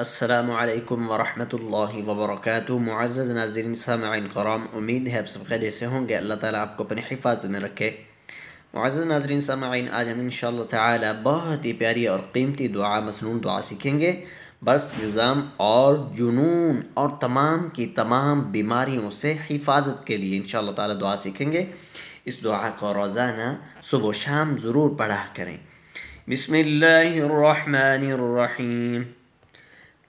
السلام علیکم ورحمۃ اللہ وبرکاتہ معزز ناظرین سامعین کرام امید ہے آپ سب سے ہوں گے اللہ تعالیٰ آپ کو اپنے حفاظت میں رکھے معزز ناظرین سامعین آج ہم ان شاء اللہ تعالیٰ بہت ہی پیاری اور قیمتی دعا مصنون دعا سیکھیں گے برس نظام اور جنون اور تمام کی تمام بیماریوں سے حفاظت کے لیے ان شاء اللہ تعالیٰ دعا سیکھیں گے اس دعا کو روزانہ صبح و شام ضرور پڑھا کریں بسم اللہ الرحمن الرحیم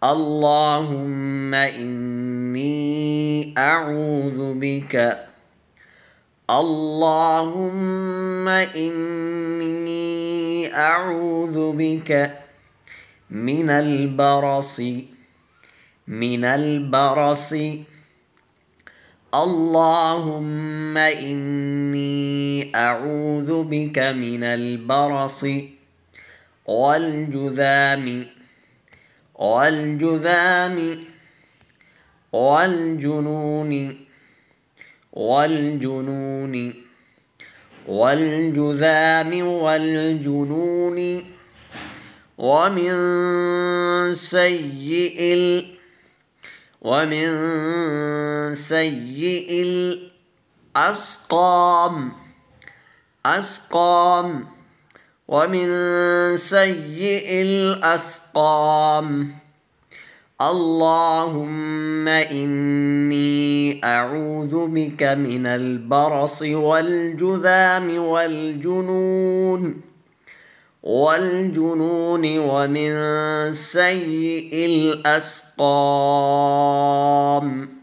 اللهم إني أعوذ بك اللهم إني أعوذ بك من البرص من البرص اللهم إني أعوذ بك من البرص والجذام والجذام والجنون والجنون والجذام والجنون ومن سيء ال ومن سيء الأسقام أسقام ومن سيء الأسقام اللهم إني أعوذ بك من البرص والجذام والجنون والجنون ومن سيء الأسقام